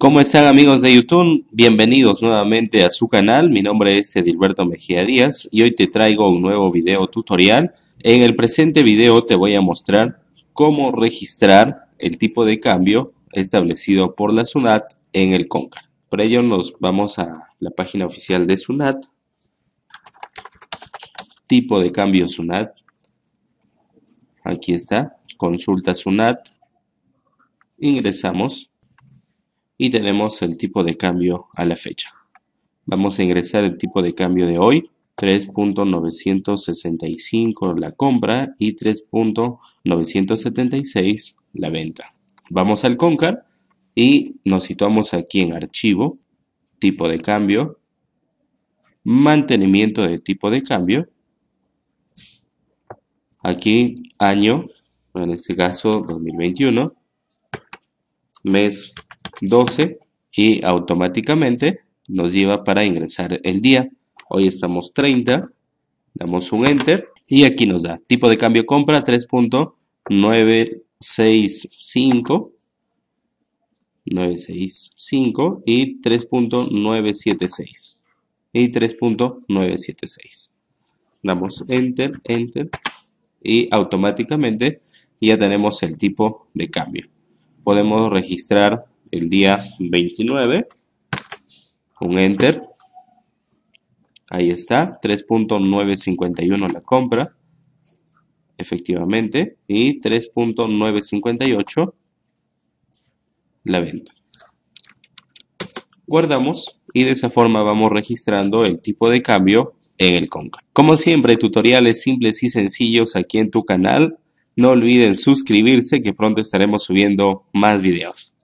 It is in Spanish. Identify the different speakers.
Speaker 1: ¿Cómo están amigos de YouTube? Bienvenidos nuevamente a su canal, mi nombre es Edilberto Mejía Díaz y hoy te traigo un nuevo video tutorial. En el presente video te voy a mostrar cómo registrar el tipo de cambio establecido por la SUNAT en el CONCAR. Para ello nos vamos a la página oficial de SUNAT, tipo de cambio SUNAT, aquí está, consulta SUNAT, ingresamos y tenemos el tipo de cambio a la fecha. Vamos a ingresar el tipo de cambio de hoy, 3.965 la compra y 3.976 la venta. Vamos al Concar y nos situamos aquí en archivo, tipo de cambio, mantenimiento de tipo de cambio. Aquí año, en este caso 2021, mes 12 y automáticamente nos lleva para ingresar el día. Hoy estamos 30, damos un enter y aquí nos da tipo de cambio compra 3.965 965 y 3.976 y 3.976 damos enter enter y automáticamente ya tenemos el tipo de cambio podemos registrar el día 29, un enter, ahí está, 3.951 la compra, efectivamente, y 3.958 la venta. Guardamos y de esa forma vamos registrando el tipo de cambio en el Conca. Como siempre, tutoriales simples y sencillos aquí en tu canal. No olviden suscribirse que pronto estaremos subiendo más videos.